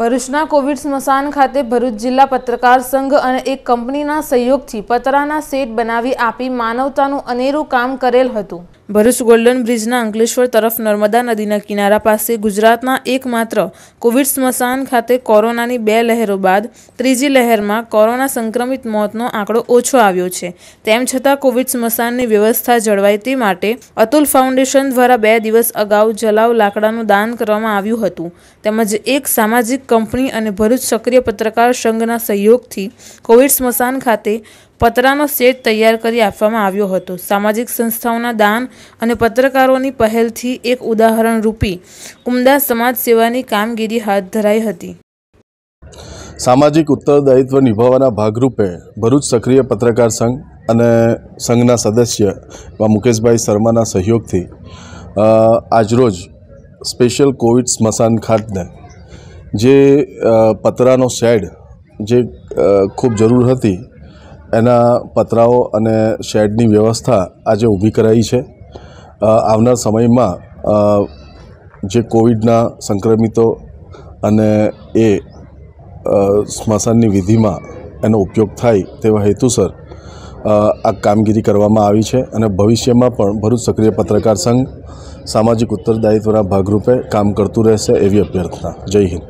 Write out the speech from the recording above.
ભરૂચના કોવિડ સ્મશાન ખાતે ભરૂચ જિલ્લા પત્રકાર સંઘ અને એક કંપનીના સહયોગથી પતરાના સેટ બનાવી આપી માનવતાનું અનેરું કામ કરેલ હતું ભરૂચ ગોલ્ડન બ્રિજના અંકલેશ્વર તરફ નર્મદા નદીના કિનારા પાસે ગુજરાતના એકમાત્ર કોવિડ સ્મશાન ખાતે કોરોનાની બે લહેરો બાદ ત્રીજી લહેરમાં કોરોના સંક્રમિત મોતનો આંકડો ઓછો આવ્યો છે તેમ છતાં કોવિડ સ્મશાનની વ્યવસ્થા જળવાય તે માટે અતુલ ફાઉન્ડેશન દ્વારા બે દિવસ અગાઉ જલાવ લાકડાનું દાન કરવામાં આવ્યું હતું તેમજ એક સામાજિક કંપની અને ભરૂચ સક્રિય પત્રકાર સંઘના સહયોગથી કોવિડ સ્મશાન ખાતે પતરાનો સેટ તૈયાર કરી આપવામાં આવ્યો હતો સામાજિક સંસ્થાઓના દાન અને પત્રકારોની પહેલથી એક ઉદાહરણ રૂપી ઉમદા સમાજ સેવાની કામગીરી હાથ ધરાઈ હતી સામાજિક ઉત્તરદાયિત્વ નિભાવવાના ભાગરૂપે ભરૂચ સક્રિય પત્રકાર સંઘ અને સંઘના સદસ્ય એવા મુકેશભાઈ શર્માના સહયોગથી આજરોજ સ્પેશિયલ કોવિડ સ્મશાન ખાતને જે પતરાનો શેડ જે ખૂબ જરૂર હતી એના પતરાઓ અને શેડની વ્યવસ્થા આજે ઊભી કરાઈ છે આવનાર સમયમાં જે કોવિડના સંક્રમિતો અને એ સ્મશાનની વિધિમાં એનો ઉપયોગ થાય તેવા હેતુસર આ કામગીરી કરવામાં આવી છે અને ભવિષ્યમાં પણ ભરૂચ સક્રિય પત્રકાર સંઘ સામાજિક ઉત્તરદાયિત્વના ભાગરૂપે કામ કરતું રહેશે એવી અભ્યર્થના જય હિન્દ